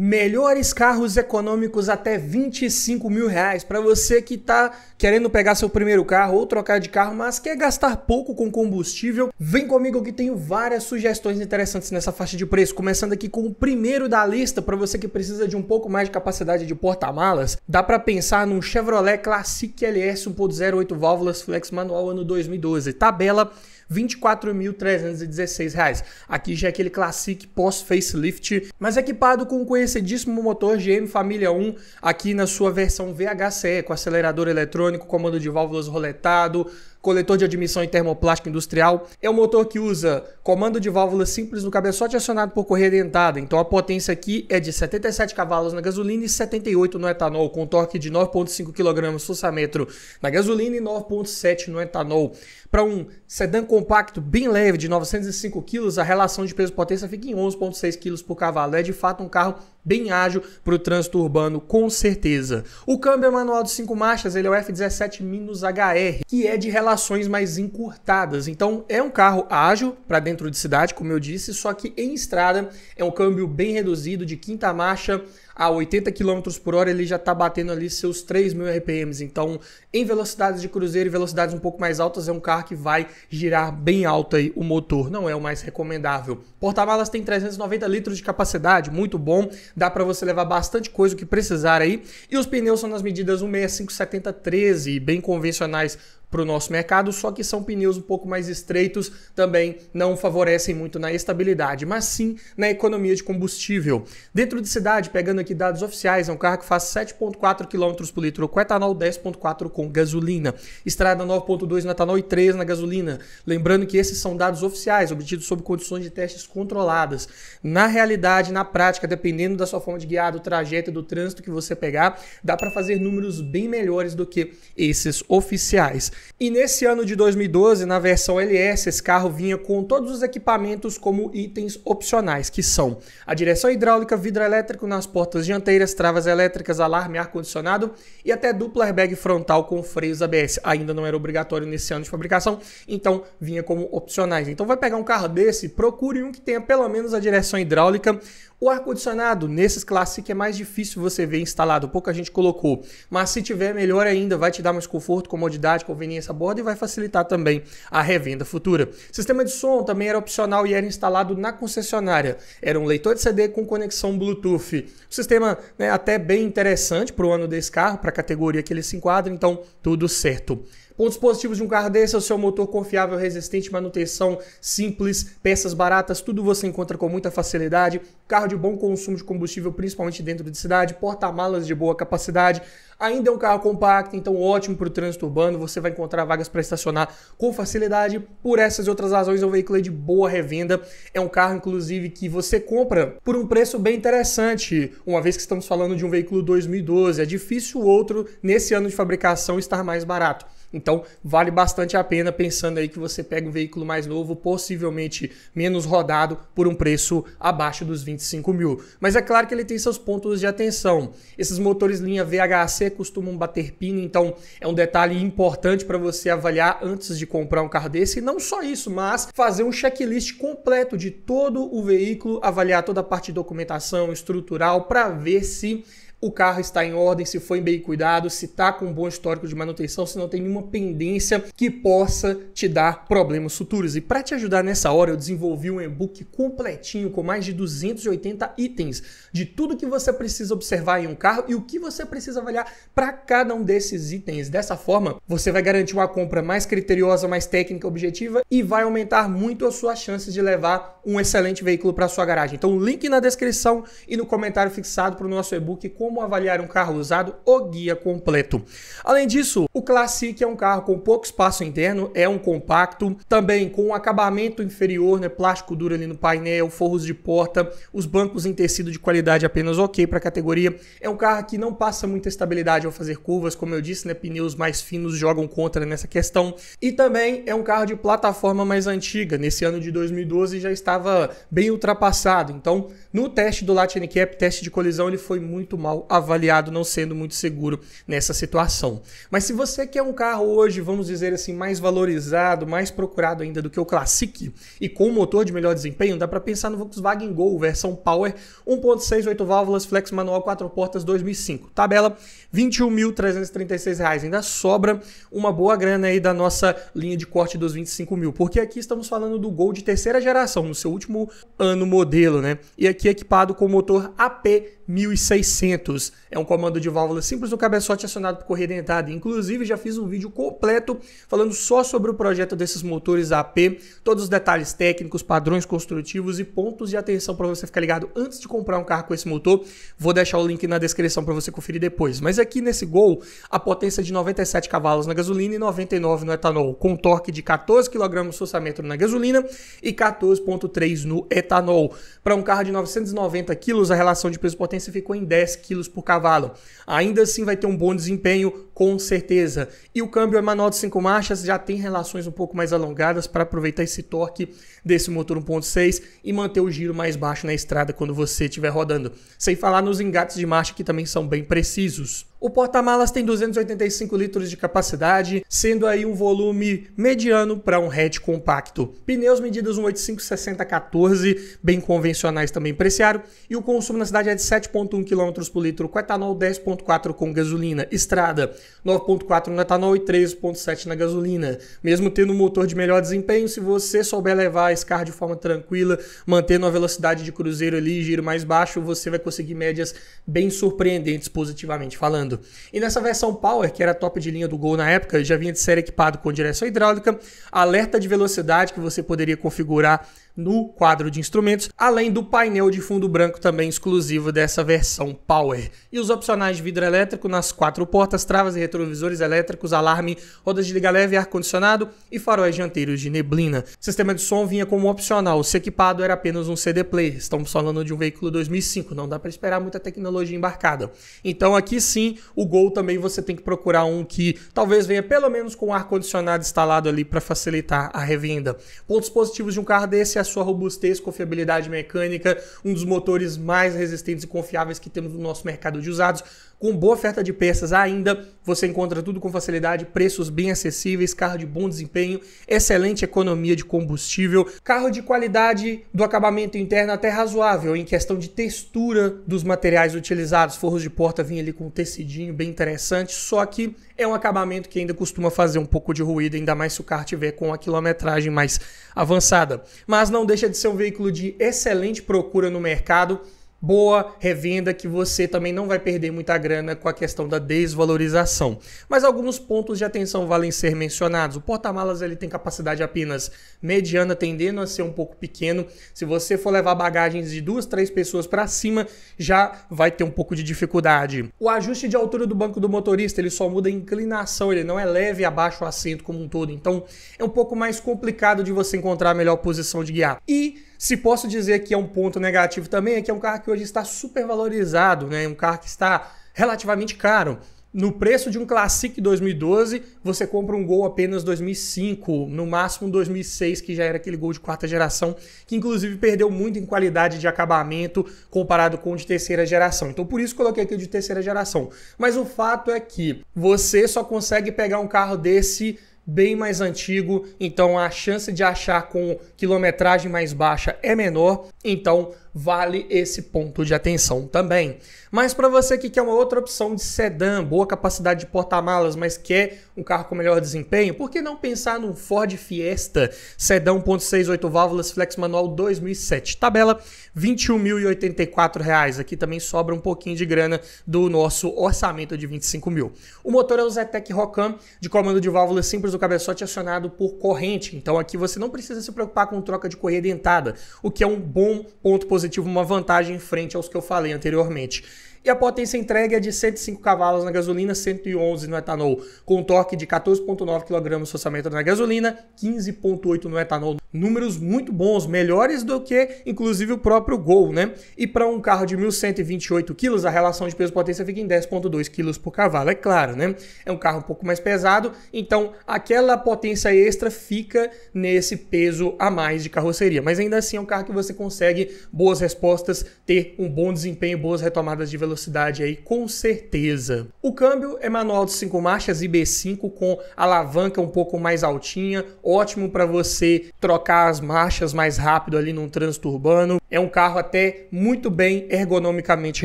Melhores carros econômicos até 25 mil reais para você que está querendo pegar seu primeiro carro ou trocar de carro, mas quer gastar pouco com combustível. Vem comigo que tenho várias sugestões interessantes nessa faixa de preço, começando aqui com o primeiro da lista para você que precisa de um pouco mais de capacidade de porta-malas. Dá para pensar num Chevrolet Classic LS 1.08 válvulas flex manual ano 2012. Tabela 24.316 reais. Aqui já é aquele Classic pós-facelift, mas equipado com o um conhecidíssimo motor GM Família 1, aqui na sua versão VHCE, com acelerador eletrônico, comando de válvulas roletado, coletor de admissão em termoplástico industrial. É um motor que usa comando de válvulas simples no cabeçote acionado por correia dentada. Então a potência aqui é de 77 cavalos na gasolina e 78 no etanol, com torque de 9,5 kg metro na gasolina e 9,7 no etanol. Para um sedã compacto bem leve de 905 kg, a relação de peso-potência fica em 11,6 kg por cavalo. É de fato um carro bem ágil para o trânsito urbano, com certeza. O câmbio manual de 5 marchas ele é o F17-HR, que é de relações mais encurtadas. Então é um carro ágil para dentro de cidade, como eu disse, só que em estrada é um câmbio bem reduzido, de quinta marcha a 80 km por hora, ele já está batendo ali seus 3.000 RPMs. Então, em velocidades de cruzeiro e velocidades um pouco mais altas, é um carro que vai girar bem alto aí o motor. Não é o mais recomendável. Porta-malas tem 390 litros de capacidade, muito bom. Dá para você levar bastante coisa o que precisar aí. E os pneus são nas medidas 165, 70, 13, bem convencionais para o nosso mercado, só que são pneus um pouco mais estreitos, também não favorecem muito na estabilidade, mas sim na economia de combustível. Dentro de cidade, pegando aqui dados oficiais, é um carro que faz 7,4 km por litro com etanol, 10,4 com gasolina. Estrada 9,2 no etanol e 3 na gasolina. Lembrando que esses são dados oficiais, obtidos sob condições de testes controladas. Na realidade, na prática, dependendo da sua forma de guiar, do trajeto, do trânsito que você pegar, dá para fazer números bem melhores do que esses oficiais. E nesse ano de 2012, na versão LS, esse carro vinha com todos os equipamentos como itens opcionais, que são a direção hidráulica, vidro elétrico nas portas dianteiras, travas elétricas, alarme, ar-condicionado e até duplo airbag frontal com freios ABS. Ainda não era obrigatório nesse ano de fabricação, então vinha como opcionais. Então vai pegar um carro desse, procure um que tenha pelo menos a direção hidráulica, o ar-condicionado, nesses Classic é mais difícil você ver instalado, pouca gente colocou, mas se tiver melhor ainda, vai te dar mais conforto, comodidade, conveniência essa borda e vai facilitar também a revenda futura. Sistema de som também era opcional e era instalado na concessionária. Era um leitor de CD com conexão Bluetooth. sistema né, até bem interessante para o ano desse carro, para a categoria que ele se enquadra, então tudo certo. Pontos positivos de um carro desse é o seu motor confiável, resistente, manutenção simples, peças baratas, tudo você encontra com muita facilidade. Carro de bom consumo de combustível, principalmente dentro de cidade, porta-malas de boa capacidade, Ainda é um carro compacto, então ótimo para o trânsito urbano. Você vai encontrar vagas para estacionar com facilidade. Por essas e outras razões, é um veículo de boa revenda. É um carro, inclusive, que você compra por um preço bem interessante, uma vez que estamos falando de um veículo 2012. É difícil o outro, nesse ano de fabricação, estar mais barato. Então, vale bastante a pena pensando aí que você pega um veículo mais novo, possivelmente menos rodado, por um preço abaixo dos 25 mil. Mas é claro que ele tem seus pontos de atenção. Esses motores linha VHC costumam bater pino, então é um detalhe importante para você avaliar antes de comprar um carro desse. E não só isso, mas fazer um checklist completo de todo o veículo, avaliar toda a parte de documentação estrutural para ver se o carro está em ordem, se foi bem cuidado, se está com um bom histórico de manutenção, se não tem nenhuma pendência que possa te dar problemas futuros. E para te ajudar nessa hora, eu desenvolvi um e-book completinho com mais de 280 itens de tudo que você precisa observar em um carro e o que você precisa avaliar para cada um desses itens. Dessa forma, você vai garantir uma compra mais criteriosa, mais técnica, objetiva e vai aumentar muito as suas chances de levar um excelente veículo para sua garagem. Então, link na descrição e no comentário fixado para o nosso e-book com como avaliar um carro usado, o guia completo. Além disso, o Classic é um carro com pouco espaço interno, é um compacto, também com um acabamento inferior, né, plástico duro ali no painel, forros de porta, os bancos em tecido de qualidade apenas ok para a categoria. É um carro que não passa muita estabilidade ao fazer curvas, como eu disse, né, pneus mais finos jogam contra nessa questão. E também é um carro de plataforma mais antiga, nesse ano de 2012 já estava bem ultrapassado. Então, no teste do Latin Cap, teste de colisão, ele foi muito mal avaliado, não sendo muito seguro nessa situação. Mas se você quer um carro hoje, vamos dizer assim, mais valorizado, mais procurado ainda do que o Classic e com motor de melhor desempenho, dá para pensar no Volkswagen Gol, versão Power 1.6, 8 válvulas, flex manual, 4 portas, 2005. Tabela R$ 21.336, ainda sobra uma boa grana aí da nossa linha de corte dos 25 mil, porque aqui estamos falando do Gol de terceira geração, no seu último ano modelo, né? E aqui equipado com motor AP 1600 é um comando de válvula simples no cabeçote acionado por correia dentada. Inclusive, já fiz um vídeo completo falando só sobre o projeto desses motores AP, todos os detalhes técnicos, padrões construtivos e pontos de atenção para você ficar ligado antes de comprar um carro com esse motor. Vou deixar o link na descrição para você conferir depois. Mas aqui nesse Gol, a potência de 97 cavalos na gasolina e 99 no etanol, com torque de 14 kg forçamento na gasolina e 14.3 no etanol. Para um carro de 990 kg, a relação de peso-potência ficou em 10 kg quilos por cavalo. Ainda assim vai ter um bom desempenho com certeza. E o câmbio é manual de 5 marchas, já tem relações um pouco mais alongadas para aproveitar esse torque desse motor 1.6 e manter o giro mais baixo na estrada quando você estiver rodando. Sem falar nos engates de marcha que também são bem precisos. O porta-malas tem 285 litros de capacidade, sendo aí um volume mediano para um hatch compacto. Pneus medidas 185-60-14, bem convencionais também preciados E o consumo na cidade é de 7,1 km por litro com etanol, 10,4 com gasolina. Estrada 9.4 no etanol e 13.7 na gasolina. Mesmo tendo um motor de melhor desempenho, se você souber levar esse carro de forma tranquila, mantendo a velocidade de cruzeiro ali, e giro mais baixo, você vai conseguir médias bem surpreendentes positivamente falando. E nessa versão Power, que era top de linha do Gol na época, já vinha de série equipado com direção hidráulica, alerta de velocidade que você poderia configurar no quadro de instrumentos, além do painel de fundo branco também exclusivo dessa versão Power. E os opcionais de vidro elétrico nas quatro portas, travas e retrovisores elétricos, alarme, rodas de liga leve, ar-condicionado e faróis dianteiros de neblina. O sistema de som vinha como opcional, se equipado era apenas um CD player. Estamos falando de um veículo 2005, não dá para esperar muita tecnologia embarcada. Então aqui sim, o Gol também você tem que procurar um que talvez venha pelo menos com ar-condicionado instalado ali para facilitar a revenda. Pontos positivos de um carro desse é sua robustez, confiabilidade mecânica, um dos motores mais resistentes e confiáveis que temos no nosso mercado de usados com boa oferta de peças ainda, você encontra tudo com facilidade, preços bem acessíveis, carro de bom desempenho, excelente economia de combustível, carro de qualidade do acabamento interno até razoável em questão de textura dos materiais utilizados. Forros de porta vêm ali com um tecidinho bem interessante, só que é um acabamento que ainda costuma fazer um pouco de ruído, ainda mais se o carro tiver com a quilometragem mais avançada. Mas não deixa de ser um veículo de excelente procura no mercado boa revenda que você também não vai perder muita grana com a questão da desvalorização. Mas alguns pontos de atenção valem ser mencionados. O porta-malas ele tem capacidade apenas mediana, tendendo a ser um pouco pequeno. Se você for levar bagagens de duas, três pessoas para cima, já vai ter um pouco de dificuldade. O ajuste de altura do banco do motorista ele só muda a inclinação, ele não é leve abaixo o assento como um todo. Então é um pouco mais complicado de você encontrar a melhor posição de guiar. E se posso dizer que é um ponto negativo também, é que é um carro que hoje está super valorizado, né? Um carro que está relativamente caro. No preço de um Classic 2012, você compra um Gol apenas 2005, no máximo 2006, que já era aquele Gol de quarta geração, que inclusive perdeu muito em qualidade de acabamento comparado com o de terceira geração. Então por isso coloquei aqui o de terceira geração. Mas o fato é que você só consegue pegar um carro desse bem mais antigo, então a chance de achar com quilometragem mais baixa é menor, então vale esse ponto de atenção também. Mas para você que quer uma outra opção de sedã, boa capacidade de porta-malas, mas quer um carro com melhor desempenho, por que não pensar num Ford Fiesta sedã 1.6 8 válvulas flex manual 2007? Tabela R$ 21.084. Aqui também sobra um pouquinho de grana do nosso orçamento de 25 mil. O motor é o Zetec Rocam de comando de válvulas simples do cabeçote acionado por corrente. Então aqui você não precisa se preocupar com troca de correia dentada, o que é um bom ponto positivo, uma vantagem em frente aos que eu falei anteriormente e a potência entregue é de 105 cavalos na gasolina, 111 no etanol, com um torque de 14,9 kg forçamento na gasolina, 15,8 no etanol. Números muito bons, melhores do que inclusive o próprio Gol, né? E para um carro de 1.128 kg, a relação de peso-potência fica em 10,2 kg por cavalo, é claro, né? É um carro um pouco mais pesado, então aquela potência extra fica nesse peso a mais de carroceria. Mas ainda assim é um carro que você consegue boas respostas, ter um bom desempenho, boas retomadas de velocidade velocidade aí com certeza. O câmbio é manual de 5 marchas IB5 com alavanca um pouco mais altinha, ótimo para você trocar as marchas mais rápido ali num trânsito urbano. É um carro até muito bem ergonomicamente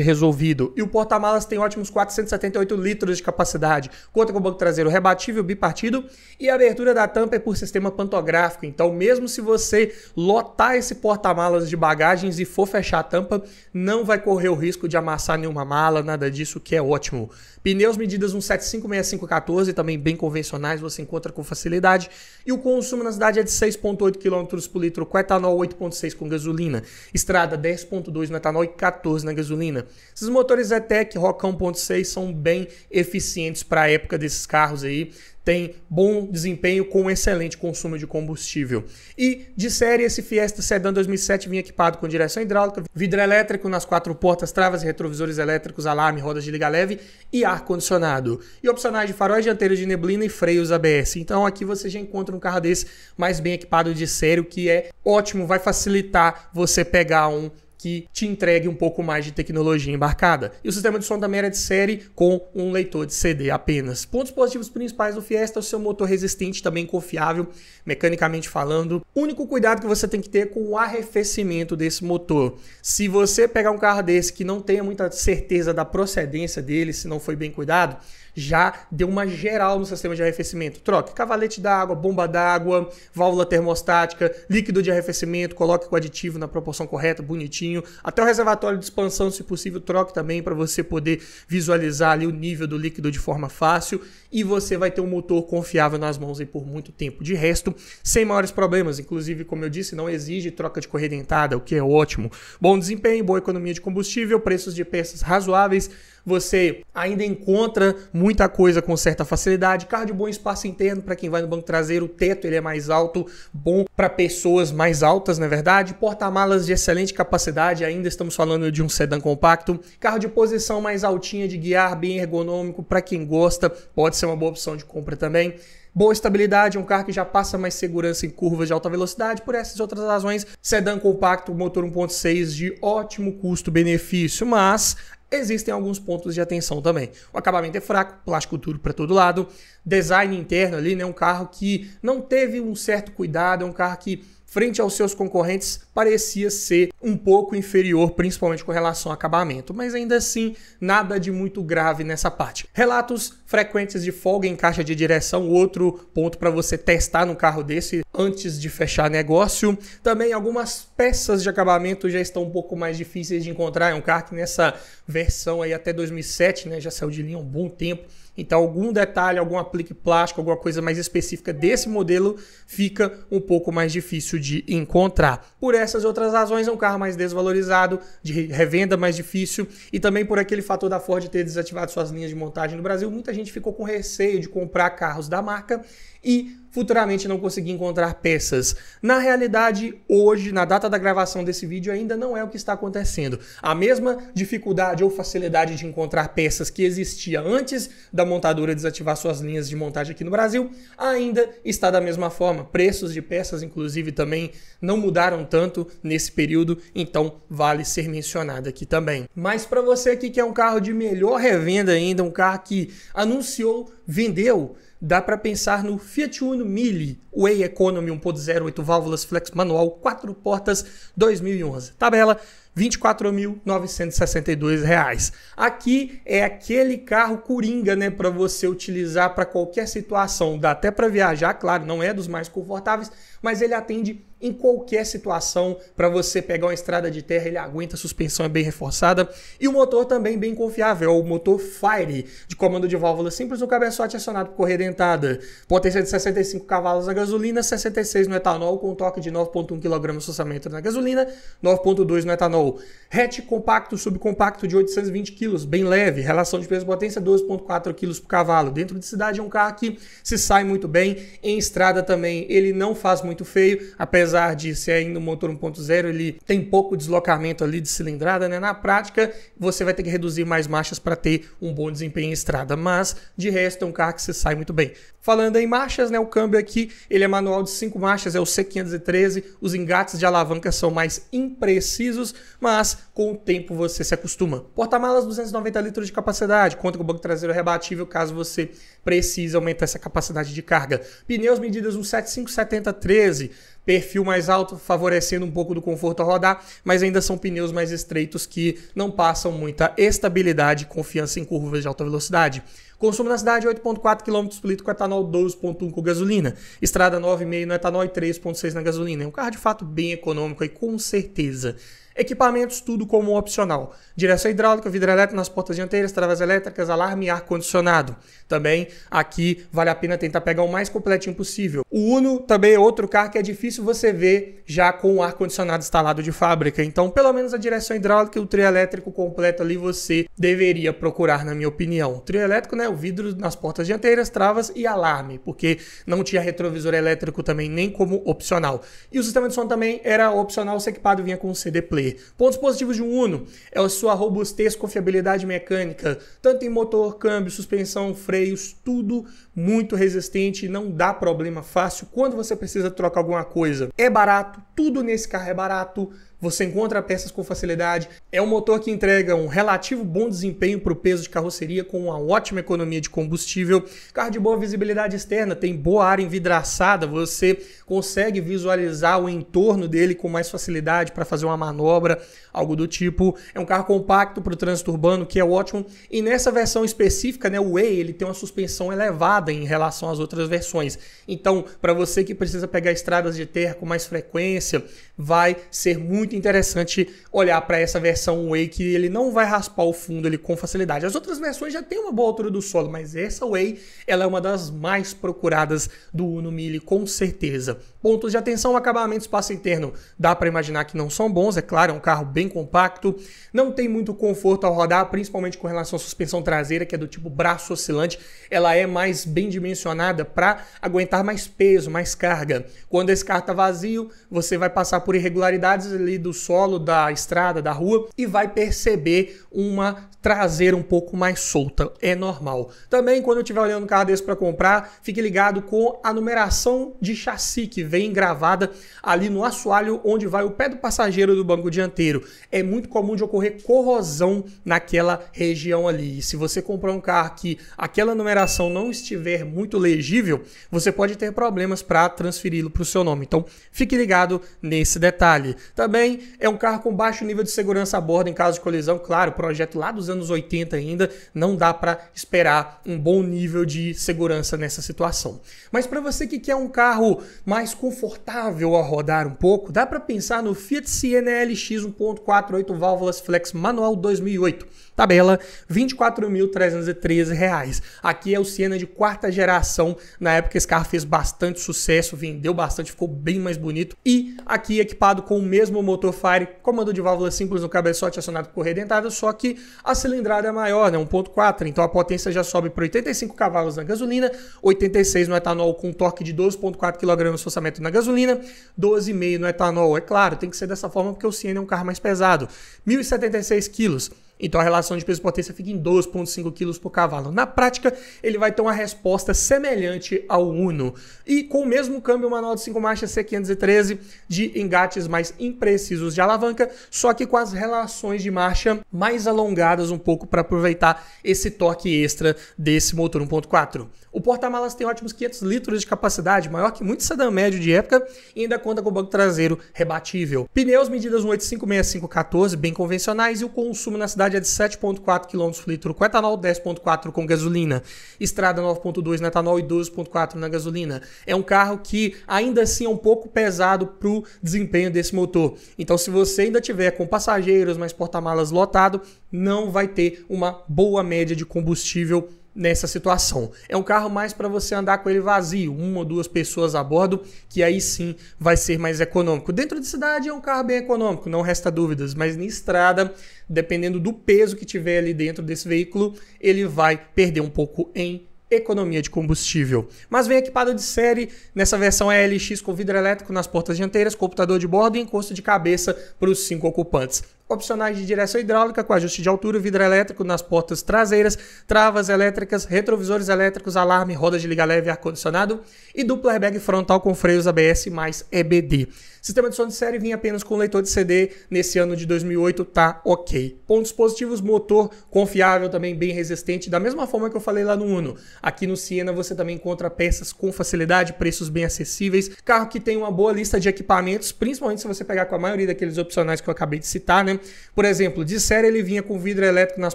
resolvido. E o porta-malas tem ótimos 478 litros de capacidade. Conta com o banco traseiro rebatível bipartido e a abertura da tampa é por sistema pantográfico. Então, mesmo se você lotar esse porta-malas de bagagens e for fechar a tampa, não vai correr o risco de amassar nenhuma mala, nada disso, que é ótimo. Pneus medidas 175, 65, também bem convencionais, você encontra com facilidade. E o consumo na cidade é de 6,8 km por litro com etanol, 8,6 com gasolina. Estrada 10,2 no etanol e 14 na gasolina. Esses motores ETEC, Rock 1,6 são bem eficientes para a época desses carros aí tem bom desempenho com excelente consumo de combustível. E de série, esse Fiesta Sedan 2007 vinha equipado com direção hidráulica, vidro elétrico nas quatro portas, travas retrovisores elétricos, alarme, rodas de liga leve e ar-condicionado. E opcionais de faróis dianteiros de neblina e freios ABS. Então aqui você já encontra um carro desse mais bem equipado de série, o que é ótimo, vai facilitar você pegar um que te entregue um pouco mais de tecnologia embarcada. E o sistema de som também era de série com um leitor de CD apenas. Pontos positivos principais do Fiesta, o seu motor resistente, também confiável, mecanicamente falando. O único cuidado que você tem que ter é com o arrefecimento desse motor. Se você pegar um carro desse que não tenha muita certeza da procedência dele, se não foi bem cuidado, já deu uma geral no sistema de arrefecimento. Troque cavalete d'água, bomba d'água, válvula termostática, líquido de arrefecimento, coloque o aditivo na proporção correta, bonitinho. Até o reservatório de expansão, se possível, troque também para você poder visualizar ali o nível do líquido de forma fácil e você vai ter um motor confiável nas mãos aí por muito tempo. De resto, sem maiores problemas, inclusive, como eu disse, não exige troca de correia dentada, o que é ótimo. Bom desempenho, boa economia de combustível, preços de peças razoáveis você ainda encontra muita coisa com certa facilidade. Carro de bom espaço interno para quem vai no banco traseiro, o teto ele é mais alto, bom para pessoas mais altas, na é verdade. Porta-malas de excelente capacidade, ainda estamos falando de um sedã compacto. Carro de posição mais altinha de guiar, bem ergonômico para quem gosta, pode ser uma boa opção de compra também boa estabilidade, é um carro que já passa mais segurança em curvas de alta velocidade, por essas outras razões, sedã compacto, motor 1.6 de ótimo custo-benefício, mas existem alguns pontos de atenção também. O acabamento é fraco, plástico duro para todo lado, design interno ali, né, um carro que não teve um certo cuidado, é um carro que frente aos seus concorrentes, parecia ser um pouco inferior, principalmente com relação ao acabamento, mas ainda assim, nada de muito grave nessa parte. Relatos frequentes de folga em caixa de direção, outro ponto para você testar no carro desse antes de fechar negócio. Também algumas peças de acabamento já estão um pouco mais difíceis de encontrar, é um carro que nessa versão aí até 2007, né, já saiu de linha um bom tempo então, algum detalhe, algum aplique plástico, alguma coisa mais específica desse modelo fica um pouco mais difícil de encontrar. Por essas e outras razões, é um carro mais desvalorizado, de revenda mais difícil e também por aquele fator da Ford ter desativado suas linhas de montagem no Brasil, muita gente ficou com receio de comprar carros da marca e futuramente não conseguir encontrar peças. Na realidade, hoje, na data da gravação desse vídeo, ainda não é o que está acontecendo. A mesma dificuldade ou facilidade de encontrar peças que existia antes da montadora desativar suas linhas de montagem aqui no Brasil, ainda está da mesma forma. Preços de peças, inclusive, também não mudaram tanto nesse período, então vale ser mencionado aqui também. Mas para você aqui que é um carro de melhor revenda ainda, um carro que anunciou, vendeu, dá para pensar no Fiat Uno Mille, Way Economy 1.0, 8 válvulas, flex manual, 4 portas, 2011. Tabela R$ 24.962. Aqui é aquele carro coringa, né, para você utilizar para qualquer situação, dá até para viajar, claro, não é dos mais confortáveis, mas ele atende em qualquer situação para você pegar uma estrada de terra, ele aguenta, a suspensão é bem reforçada e o motor também bem confiável, é o motor Fire de comando de válvula simples, o cabeçote acionado por correia dentada, potência de 65 cavalos na gasolina, 66 no etanol com toque de 9.1 kg de na gasolina, 9.2 no etanol. Hatch compacto, subcompacto de 820 kg, bem leve, relação de peso-potência 12.4 kg por cavalo. Dentro de cidade é um carro que se sai muito bem, em estrada também ele não faz muito feio, apesar apesar de ser ainda um motor 1.0, ele tem pouco deslocamento ali de cilindrada, né? Na prática, você vai ter que reduzir mais marchas para ter um bom desempenho em estrada, mas de resto é um carro que você sai muito bem. Falando em marchas, né, o câmbio aqui, ele é manual de 5 marchas, é o C513, os engates de alavanca são mais imprecisos, mas com o tempo você se acostuma. Porta-malas 290 litros de capacidade, conta com o banco traseiro rebatível caso você precise aumentar essa capacidade de carga. Pneus medidas 175 70 13 perfil mais alto, favorecendo um pouco do conforto a rodar, mas ainda são pneus mais estreitos que não passam muita estabilidade e confiança em curvas de alta velocidade. Consumo na cidade 8,4 km por litro com etanol, 12,1 com gasolina. Estrada 9,5 no etanol e 3,6 na gasolina. É um carro de fato bem econômico e com certeza. Equipamentos, tudo como opcional. Direção hidráulica, vidro elétrico nas portas dianteiras, travas elétricas, alarme e ar-condicionado também aqui vale a pena tentar pegar o mais completinho possível. O Uno também é outro carro que é difícil você ver já com o ar-condicionado instalado de fábrica, então pelo menos a direção hidráulica e o trio elétrico completo ali você deveria procurar, na minha opinião. O trio elétrico, né, o vidro nas portas dianteiras, travas e alarme, porque não tinha retrovisor elétrico também nem como opcional. E o sistema de som também era opcional, se equipado vinha com CD player. Pontos positivos de um Uno é a sua robustez, confiabilidade mecânica, tanto em motor, câmbio, suspensão, freio, tudo muito resistente, não dá problema fácil. Quando você precisa trocar alguma coisa, é barato, tudo nesse carro é barato, você encontra peças com facilidade. É um motor que entrega um relativo bom desempenho para o peso de carroceria, com uma ótima economia de combustível. Carro de boa visibilidade externa, tem boa área envidraçada, você consegue visualizar o entorno dele com mais facilidade para fazer uma manobra, algo do tipo. É um carro compacto para o trânsito urbano, que é ótimo. E nessa versão específica, né, o Way, ele tem uma suspensão elevada em relação às outras versões. Então, para você que precisa pegar estradas de terra com mais frequência, vai ser muito muito interessante olhar para essa versão Way que ele não vai raspar o fundo ele com facilidade. As outras versões já tem uma boa altura do solo, mas essa Way ela é uma das mais procuradas do Uno Mille com certeza. Pontos de atenção, acabamento, espaço interno. Dá para imaginar que não são bons, é claro, é um carro bem compacto, não tem muito conforto ao rodar, principalmente com relação à suspensão traseira, que é do tipo braço oscilante, ela é mais bem dimensionada para aguentar mais peso, mais carga. Quando esse carro está vazio, você vai passar por irregularidades ali do solo, da estrada, da rua e vai perceber uma traseira um pouco mais solta. É normal. Também, quando eu estiver olhando um carro desse para comprar, fique ligado com a numeração de chassi que vem gravada ali no assoalho onde vai o pé do passageiro do banco dianteiro. É muito comum de ocorrer corrosão naquela região ali. E se você comprar um carro que aquela numeração não estiver muito legível, você pode ter problemas para transferi-lo para o seu nome. Então, fique ligado nesse detalhe. Também também é um carro com baixo nível de segurança a bordo em caso de colisão. Claro, projeto lá dos anos 80 ainda, não dá para esperar um bom nível de segurança nessa situação. Mas para você que quer um carro mais confortável a rodar um pouco, dá para pensar no Fiat LX 1.48 válvulas flex manual 2008. Tabela R$ 24.313. Aqui é o Siena de quarta geração. Na época esse carro fez bastante sucesso, vendeu bastante, ficou bem mais bonito e aqui equipado com o mesmo motor Fire, comando de válvula simples no cabeçote acionado por dentada só que a cilindrada é maior, né, 1.4, então a potência já sobe para 85 cavalos na gasolina, 86 no etanol com torque de 12.4 kg forçamento na gasolina, 12,5 no etanol, é claro, tem que ser dessa forma porque o Siena é um carro mais pesado, 1.076 kg então a relação de peso potência fica em 12,5 kg por cavalo. Na prática, ele vai ter uma resposta semelhante ao Uno. E com o mesmo câmbio manual de 5 marchas C513, de engates mais imprecisos de alavanca, só que com as relações de marcha mais alongadas um pouco para aproveitar esse torque extra desse motor 1.4 porta-malas tem ótimos 500 litros de capacidade, maior que muito sedã médio de época, e ainda conta com banco traseiro rebatível. Pneus medidas 1856514, bem convencionais, e o consumo na cidade é de 7,4 km por litro com etanol, 10,4 com gasolina. Estrada 9,2 na etanol e 12,4 na gasolina. É um carro que ainda assim é um pouco pesado para o desempenho desse motor. Então, se você ainda tiver com passageiros, mas porta-malas lotado, não vai ter uma boa média de combustível nessa situação. É um carro mais para você andar com ele vazio, uma ou duas pessoas a bordo, que aí sim vai ser mais econômico. Dentro de cidade é um carro bem econômico, não resta dúvidas, mas em estrada, dependendo do peso que tiver ali dentro desse veículo, ele vai perder um pouco em economia de combustível. Mas vem equipado de série, nessa versão é LX com vidro elétrico nas portas dianteiras, computador de bordo e encosto de cabeça para os cinco ocupantes opcionais de direção hidráulica com ajuste de altura, vidro elétrico nas portas traseiras, travas elétricas, retrovisores elétricos, alarme, rodas de liga leve, ar-condicionado e dupla airbag frontal com freios ABS mais EBD. Sistema de som de série vinha apenas com leitor de CD nesse ano de 2008, tá ok. Pontos positivos, motor confiável também, bem resistente, da mesma forma que eu falei lá no Uno. Aqui no Siena você também encontra peças com facilidade, preços bem acessíveis, carro que tem uma boa lista de equipamentos, principalmente se você pegar com a maioria daqueles opcionais que eu acabei de citar, né? né? Por exemplo, de série ele vinha com vidro elétrico nas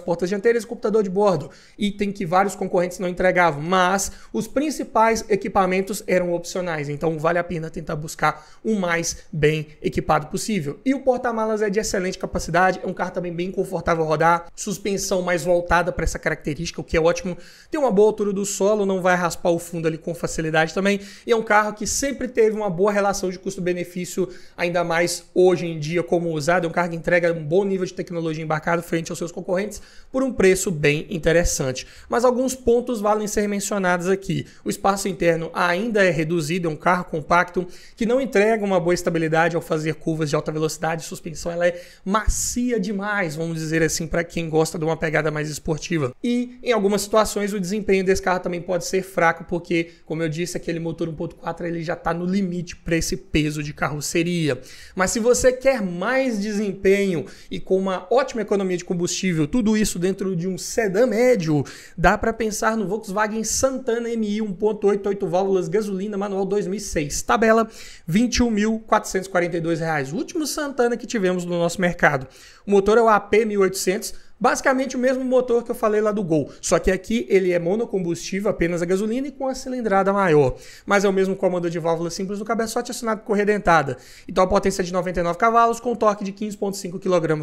portas dianteiras e computador de bordo, item que vários concorrentes não entregavam, mas os principais equipamentos eram opcionais, então vale a pena tentar buscar o mais bem equipado possível. E o porta-malas é de excelente capacidade, é um carro também bem confortável rodar, suspensão mais voltada para essa característica, o que é ótimo. Tem uma boa altura do solo, não vai raspar o fundo ali com facilidade também, e é um carro que sempre teve uma boa relação de custo-benefício, ainda mais hoje em dia como usado, é um carro que entrega um bom nível de tecnologia embarcado frente aos seus concorrentes por um preço bem interessante. Mas alguns pontos valem ser mencionados aqui. O espaço interno ainda é reduzido, é um carro compacto que não entrega uma boa estabilidade ao fazer curvas de alta velocidade, suspensão ela é macia demais, vamos dizer assim, para quem gosta de uma pegada mais esportiva. E em algumas situações o desempenho desse carro também pode ser fraco, porque, como eu disse, aquele motor 1.4 ele já está no limite para esse peso de carroceria. Mas se você quer mais desempenho, e com uma ótima economia de combustível, tudo isso dentro de um sedã médio, dá para pensar no Volkswagen Santana MI 1.8, 8 válvulas, gasolina, manual 2006. Tabela R$ 21.442. O último Santana que tivemos no nosso mercado. O motor é o AP 1800 Basicamente o mesmo motor que eu falei lá do Gol, só que aqui ele é monocombustível, apenas a gasolina e com a cilindrada maior. Mas é o mesmo comando de válvula simples do cabeçote acionado com corredentada. Então a potência é de 99 cavalos com torque de 15.5 kg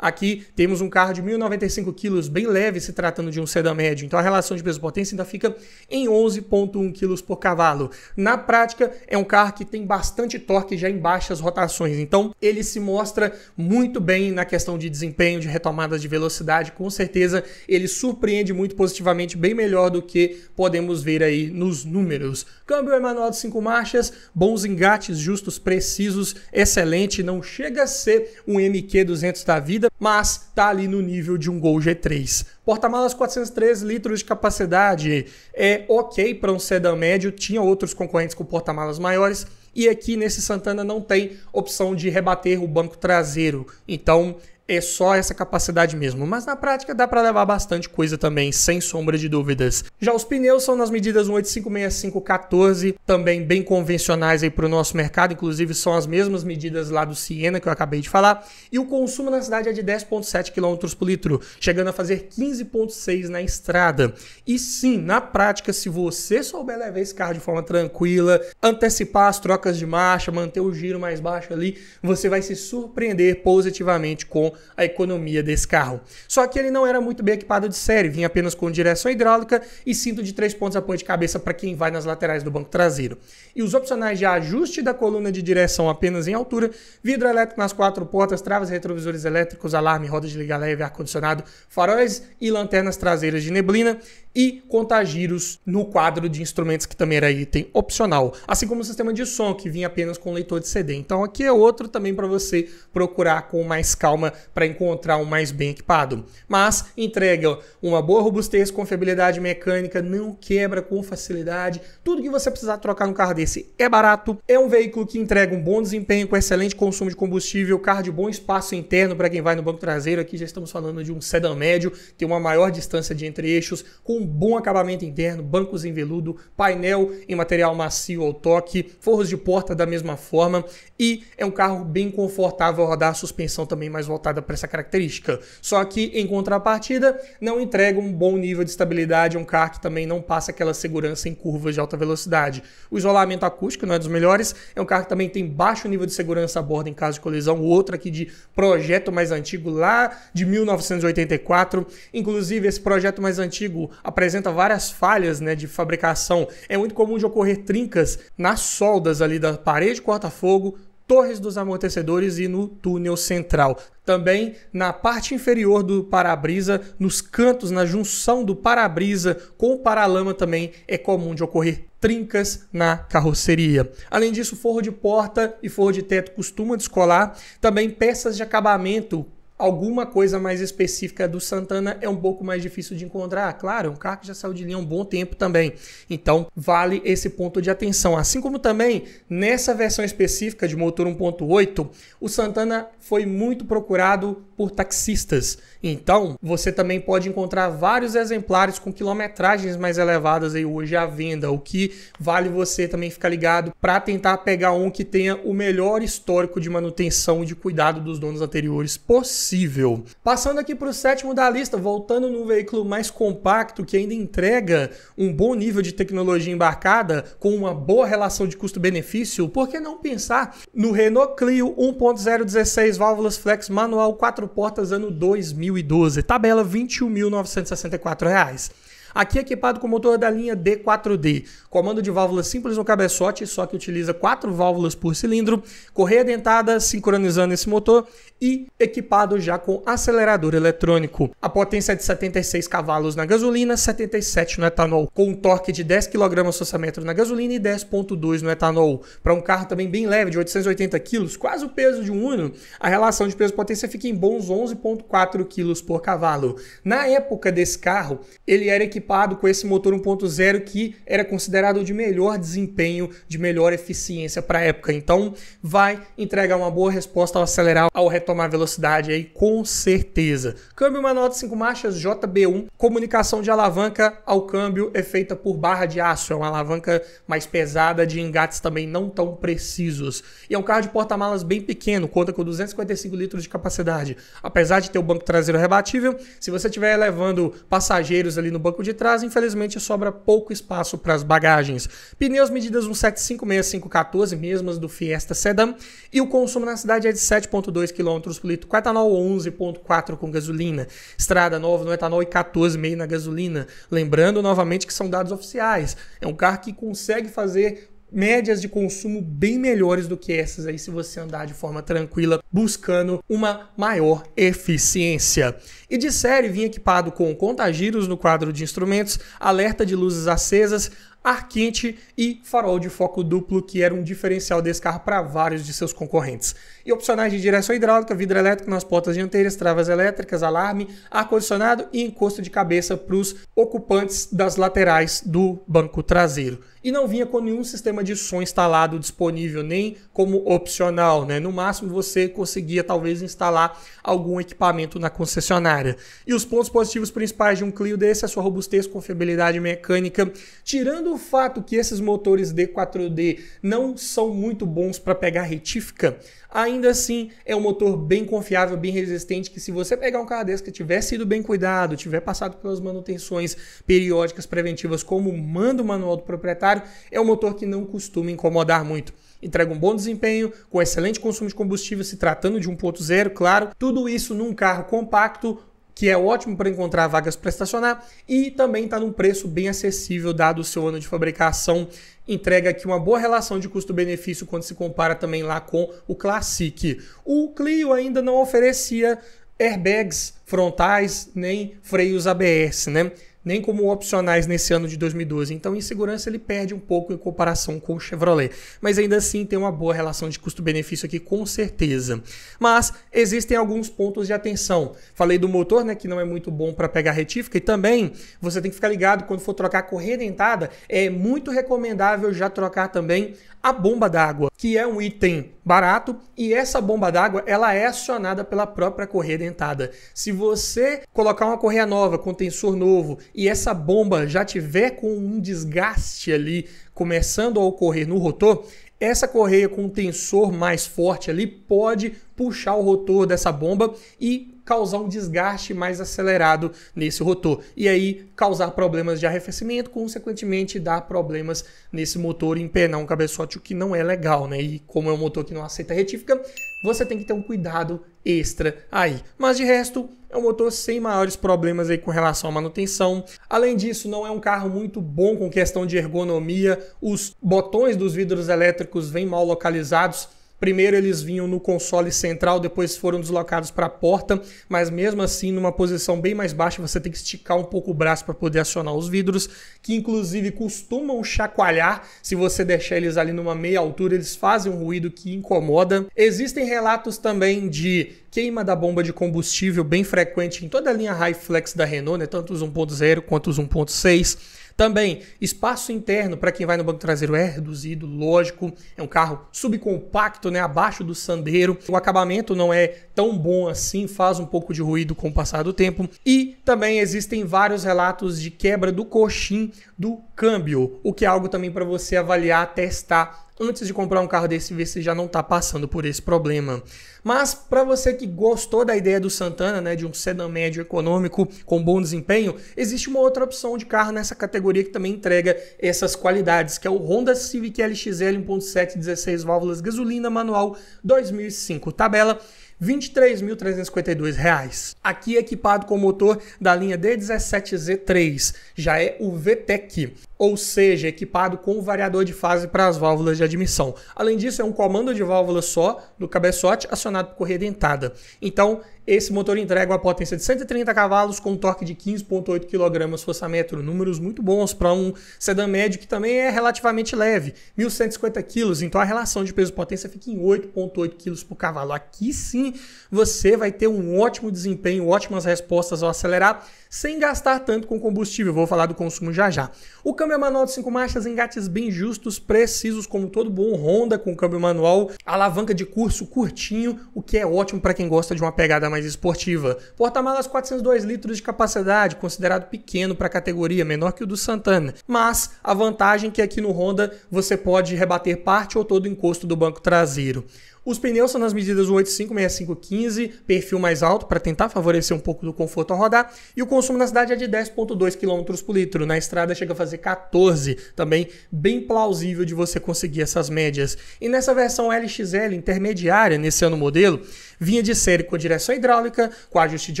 Aqui temos um carro de 1.095 kg, bem leve se tratando de um sedã médio, então a relação de peso-potência ainda fica em 11.1 kg por cavalo. Na prática, é um carro que tem bastante torque já em baixas rotações, então ele se mostra muito bem na questão de desempenho, de retomadas de velocidade, com certeza ele surpreende muito positivamente, bem melhor do que podemos ver aí nos números. Câmbio é manual de 5 marchas, bons engates justos, precisos, excelente, não chega a ser um MQ200 da vida, mas tá ali no nível de um Gol G3. Porta-malas 403 litros de capacidade é ok para um sedã médio, tinha outros concorrentes com porta-malas maiores, e aqui nesse Santana não tem opção de rebater o banco traseiro. Então é só essa capacidade mesmo, mas na prática dá para levar bastante coisa também, sem sombra de dúvidas. Já os pneus são nas medidas 1856514, também bem convencionais aí para o nosso mercado, inclusive são as mesmas medidas lá do Siena que eu acabei de falar, e o consumo na cidade é de 10.7 km por litro, chegando a fazer 15.6 na estrada. E sim, na prática, se você souber levar esse carro de forma tranquila, antecipar as trocas de marcha, manter o giro mais baixo ali, você vai se surpreender positivamente com a economia desse carro. Só que ele não era muito bem equipado de série, vinha apenas com direção hidráulica e cinto de três pontos apoio de cabeça para quem vai nas laterais do banco traseiro. E os opcionais de ajuste da coluna de direção apenas em altura, vidro elétrico nas quatro portas, travas retrovisores elétricos, alarme, roda de liga leve, ar-condicionado, faróis e lanternas traseiras de neblina e contagiros no quadro de instrumentos que também era item opcional, assim como o sistema de som que vinha apenas com leitor de CD. Então aqui é outro também para você procurar com mais calma para encontrar um mais bem equipado, mas entrega uma boa robustez, confiabilidade mecânica, não quebra com facilidade, tudo que você precisar trocar no carro desse é barato, é um veículo que entrega um bom desempenho com excelente consumo de combustível, carro de bom espaço interno para quem vai no banco traseiro, aqui já estamos falando de um sedã médio, tem uma maior distância de entre eixos com um bom acabamento interno, bancos em veludo, painel em material macio ao toque, forros de porta da mesma forma e é um carro bem confortável a rodar, a suspensão também mais voltada para essa característica. Só que em contrapartida, não entrega um bom nível de estabilidade, é um carro que também não passa aquela segurança em curvas de alta velocidade. O isolamento acústico não é dos melhores, é um carro que também tem baixo nível de segurança a bordo em caso de colisão, outro aqui de projeto mais antigo lá de 1984. Inclusive esse projeto mais antigo, apresenta várias falhas né, de fabricação. É muito comum de ocorrer trincas nas soldas ali da parede corta-fogo, torres dos amortecedores e no túnel central. Também na parte inferior do para-brisa, nos cantos, na junção do para-brisa com o paralama também é comum de ocorrer trincas na carroceria. Além disso, forro de porta e forro de teto costuma descolar. Também peças de acabamento Alguma coisa mais específica do Santana é um pouco mais difícil de encontrar. Ah, claro, é um carro que já saiu de linha há um bom tempo também. Então, vale esse ponto de atenção. Assim como também, nessa versão específica de motor 1.8, o Santana foi muito procurado por taxistas. Então, você também pode encontrar vários exemplares com quilometragens mais elevadas aí hoje à venda, o que vale você também ficar ligado para tentar pegar um que tenha o melhor histórico de manutenção e de cuidado dos donos anteriores possível possível. Passando aqui para o sétimo da lista, voltando num veículo mais compacto que ainda entrega um bom nível de tecnologia embarcada com uma boa relação de custo-benefício, por que não pensar no Renault Clio 1.0 16 válvulas flex manual 4 portas ano 2012, tabela R$ 21.964. Aqui é equipado com motor da linha D4D, comando de válvula simples no cabeçote, só que utiliza quatro válvulas por cilindro, correia dentada sincronizando esse motor e equipado já com acelerador eletrônico. A potência é de 76 cavalos na gasolina, 77 no etanol, com um torque de 10 kg metro na gasolina e 10.2 no etanol. Para um carro também bem leve, de 880 kg, quase o peso de um Uno, a relação de peso-potência fica em bons 11.4 kg por cavalo. Na época desse carro, ele era equipado equipado com esse motor 1.0 que era considerado de melhor desempenho, de melhor eficiência para a época. Então, vai entregar uma boa resposta ao acelerar, ao retomar velocidade aí, com certeza. Câmbio manual de 5 marchas JB1, comunicação de alavanca ao câmbio é feita por barra de aço, é uma alavanca mais pesada, de engates também não tão precisos. E é um carro de porta-malas bem pequeno, conta com 255 litros de capacidade. Apesar de ter o banco traseiro rebatível, se você estiver levando passageiros ali no banco de de trás, infelizmente sobra pouco espaço para as bagagens. Pneus medidas 175 6514, mesmas do Fiesta Sedan, e o consumo na cidade é de 7,2 km por litro com etanol, 11,4 com gasolina. Estrada nova no etanol e 14,5 na gasolina. Lembrando novamente que são dados oficiais. É um carro que consegue fazer médias de consumo bem melhores do que essas aí se você andar de forma tranquila buscando uma maior eficiência. E de série vinha equipado com contagiros no quadro de instrumentos, alerta de luzes acesas, ar quente e farol de foco duplo, que era um diferencial desse carro para vários de seus concorrentes opcionais de direção hidráulica, vidro elétrico nas portas dianteiras, travas elétricas, alarme, ar-condicionado e encosto de cabeça para os ocupantes das laterais do banco traseiro. E não vinha com nenhum sistema de som instalado disponível, nem como opcional, né? No máximo você conseguia talvez instalar algum equipamento na concessionária. E os pontos positivos principais de um Clio desse é a sua robustez, confiabilidade mecânica, tirando o fato que esses motores D4D não são muito bons para pegar retífica, Ainda assim, é um motor bem confiável, bem resistente, que se você pegar um carro desse que tiver sido bem cuidado, tiver passado pelas manutenções periódicas preventivas, como manda o manual do proprietário, é um motor que não costuma incomodar muito entrega um bom desempenho, com excelente consumo de combustível, se tratando de 1.0, claro. Tudo isso num carro compacto, que é ótimo para encontrar vagas para estacionar e também está num preço bem acessível dado o seu ano de fabricação. Entrega aqui uma boa relação de custo-benefício quando se compara também lá com o Classic. O Clio ainda não oferecia airbags frontais nem freios ABS, né? nem como opcionais nesse ano de 2012. Então, em segurança, ele perde um pouco em comparação com o Chevrolet. Mas ainda assim, tem uma boa relação de custo-benefício aqui, com certeza. Mas existem alguns pontos de atenção. Falei do motor, né, que não é muito bom para pegar retífica, e também você tem que ficar ligado quando for trocar a correia dentada, é muito recomendável já trocar também a bomba d'água, que é um item barato e essa bomba d'água ela é acionada pela própria correia dentada. Se você colocar uma correia nova com tensor novo e essa bomba já tiver com um desgaste ali começando a ocorrer no rotor, essa correia com um tensor mais forte ali pode puxar o rotor dessa bomba e causar um desgaste mais acelerado nesse rotor e aí causar problemas de arrefecimento, consequentemente dar problemas nesse motor e empenar um cabeçote, o que não é legal, né? E como é um motor que não aceita retífica, você tem que ter um cuidado extra aí. Mas de resto, é um motor sem maiores problemas aí com relação à manutenção. Além disso, não é um carro muito bom com questão de ergonomia. Os botões dos vidros elétricos vêm mal localizados Primeiro eles vinham no console central, depois foram deslocados para a porta, mas mesmo assim numa posição bem mais baixa você tem que esticar um pouco o braço para poder acionar os vidros, que inclusive costumam chacoalhar. Se você deixar eles ali numa meia altura, eles fazem um ruído que incomoda. Existem relatos também de queima da bomba de combustível bem frequente em toda a linha High Flex da Renault, né? tanto os 1.0 quanto os 1.6. Também, espaço interno para quem vai no banco traseiro é reduzido, lógico. É um carro subcompacto, né? Abaixo do Sandero. O acabamento não é tão bom assim, faz um pouco de ruído com o passar do tempo. E também existem vários relatos de quebra do coxim do câmbio, o que é algo também para você avaliar, testar antes de comprar um carro desse ver se já não está passando por esse problema. Mas para você que gostou da ideia do Santana, né, de um sedã médio econômico com bom desempenho, existe uma outra opção de carro nessa categoria que também entrega essas qualidades, que é o Honda Civic LXL 1.7 16 válvulas gasolina manual 2005 tabela. R$ 23.352. Aqui é equipado com o motor da linha D17Z3, já é o VTEC, ou seja, equipado com o variador de fase para as válvulas de admissão. Além disso, é um comando de válvula só do cabeçote acionado por correia dentada. Então, esse motor entrega uma potência de 130 cavalos com um torque de 15,8 kgfm, números muito bons para um sedã médio que também é relativamente leve, 1.150 kg, então a relação de peso-potência fica em 8,8 kg por cavalo. Aqui sim você vai ter um ótimo desempenho, ótimas respostas ao acelerar, sem gastar tanto com combustível. Vou falar do consumo já já. O câmbio manual de 5 marchas, engates bem justos, precisos, como todo bom Honda com câmbio manual, alavanca de curso curtinho, o que é ótimo para quem gosta de uma pegada mais esportiva. Porta-malas 402 litros de capacidade, considerado pequeno para a categoria, menor que o do Santana. Mas a vantagem é que aqui no Honda você pode rebater parte ou todo o encosto do banco traseiro. Os pneus são nas medidas 85, 65, 15, perfil mais alto para tentar favorecer um pouco do conforto ao rodar. E o consumo na cidade é de 10,2 km por litro. Na estrada chega a fazer 14, também bem plausível de você conseguir essas médias. E nessa versão LXL intermediária, nesse ano modelo, vinha de série com direção hidráulica, com ajuste de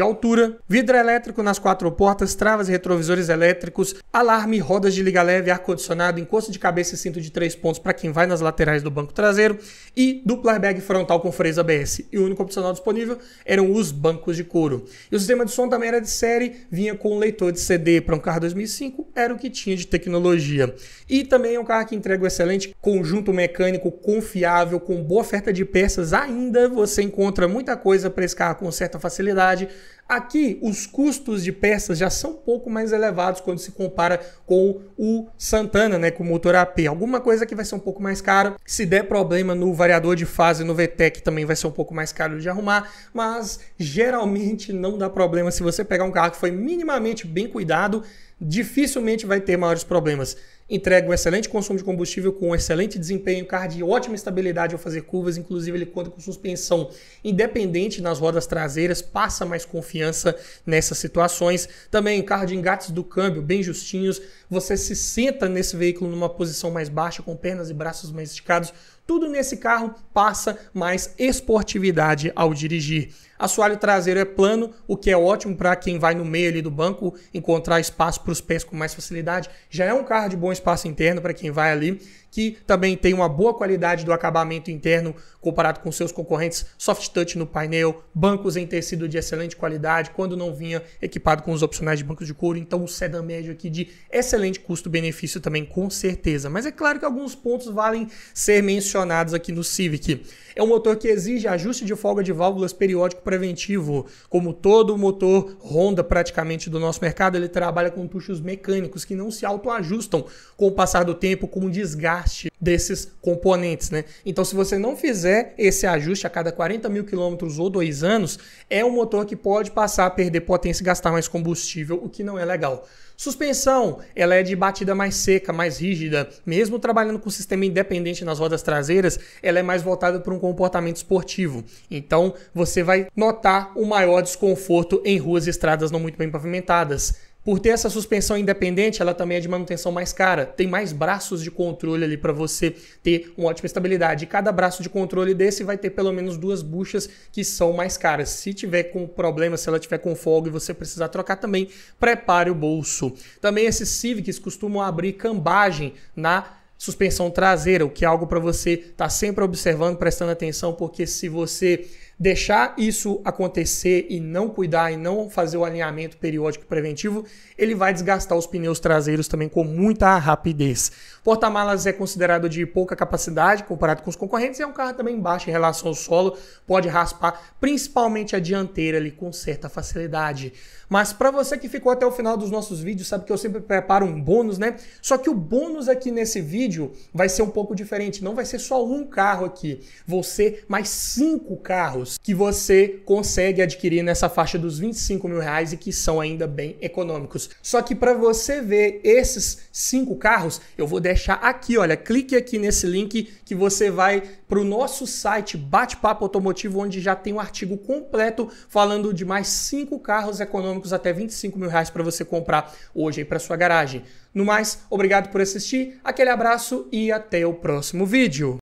altura, vidro elétrico nas quatro portas, travas e retrovisores elétricos, alarme, rodas de liga leve, ar-condicionado, encosto de cabeça e cinto de três pontos para quem vai nas laterais do banco traseiro e dupla airbag drag frontal com freio ABS e o único opcional disponível eram os bancos de couro. E o sistema de som também era de série, vinha com um leitor de CD para um carro 2005, era o que tinha de tecnologia. E também é um carro que entrega um excelente conjunto mecânico, confiável, com boa oferta de peças. Ainda você encontra muita coisa para esse carro com certa facilidade. Aqui, os custos de peças já são um pouco mais elevados quando se compara com o Santana, né, com o motor AP. Alguma coisa que vai ser um pouco mais caro. Se der problema no variador de fase no VTEC, também vai ser um pouco mais caro de arrumar, mas geralmente não dá problema se você pegar um carro que foi minimamente bem cuidado, dificilmente vai ter maiores problemas entrega um excelente consumo de combustível com um excelente desempenho, carro de ótima estabilidade ao fazer curvas, inclusive ele conta com suspensão independente nas rodas traseiras, passa mais confiança nessas situações. Também carro de engates do câmbio bem justinhos, você se senta nesse veículo numa posição mais baixa, com pernas e braços mais esticados. Tudo nesse carro passa mais esportividade ao dirigir. Assoalho traseiro é plano, o que é ótimo para quem vai no meio ali do banco encontrar espaço para os pés com mais facilidade. Já é um carro de bom espaço interno para quem vai ali, que também tem uma boa qualidade do acabamento interno comparado com seus concorrentes, soft touch no painel, bancos em tecido de excelente qualidade, quando não vinha equipado com os opcionais de bancos de couro, então um sedã médio aqui de excelente custo-benefício também com certeza. Mas é claro que alguns pontos valem ser mencionados aqui no Civic. É um motor que exige ajuste de folga de válvulas periódico preventivo. Como todo motor Honda praticamente do nosso mercado, ele trabalha com tuchos mecânicos que não se autoajustam com o passar do tempo, com o desgaste desses componentes, né? Então, se você não fizer esse ajuste a cada 40 mil quilômetros ou dois anos, é um motor que pode passar a perder potência e gastar mais combustível, o que não é legal. Suspensão, ela é de batida mais seca, mais rígida, mesmo trabalhando com sistema independente nas rodas traseiras, ela é mais voltada para um comportamento esportivo. Então, você vai notar o maior desconforto em ruas e estradas não muito bem pavimentadas por ter essa suspensão independente, ela também é de manutenção mais cara. Tem mais braços de controle ali para você ter uma ótima estabilidade. E cada braço de controle desse vai ter pelo menos duas buchas que são mais caras. Se tiver com problema, se ela tiver com folga e você precisar trocar também, prepare o bolso. Também esses Civics costumam abrir cambagem na suspensão traseira, o que é algo para você estar tá sempre observando, prestando atenção, porque se você deixar isso acontecer e não cuidar e não fazer o alinhamento periódico preventivo, ele vai desgastar os pneus traseiros também com muita rapidez. Porta-malas é considerado de pouca capacidade comparado com os concorrentes e é um carro também baixo em relação ao solo, pode raspar principalmente a dianteira ali com certa facilidade. Mas para você que ficou até o final dos nossos vídeos, sabe que eu sempre preparo um bônus, né? Só que o bônus aqui nesse vídeo vai ser um pouco diferente, não vai ser só um carro aqui, vão ser mais cinco carros que você consegue adquirir nessa faixa dos 25 mil reais e que são ainda bem econômicos. Só que para você ver esses cinco carros, eu vou deixar aqui, olha, clique aqui nesse link que você vai para o nosso site Bate-Papo Automotivo, onde já tem um artigo completo falando de mais cinco carros econômicos até 25 mil reais para você comprar hoje para sua garagem. No mais, obrigado por assistir, aquele abraço e até o próximo vídeo.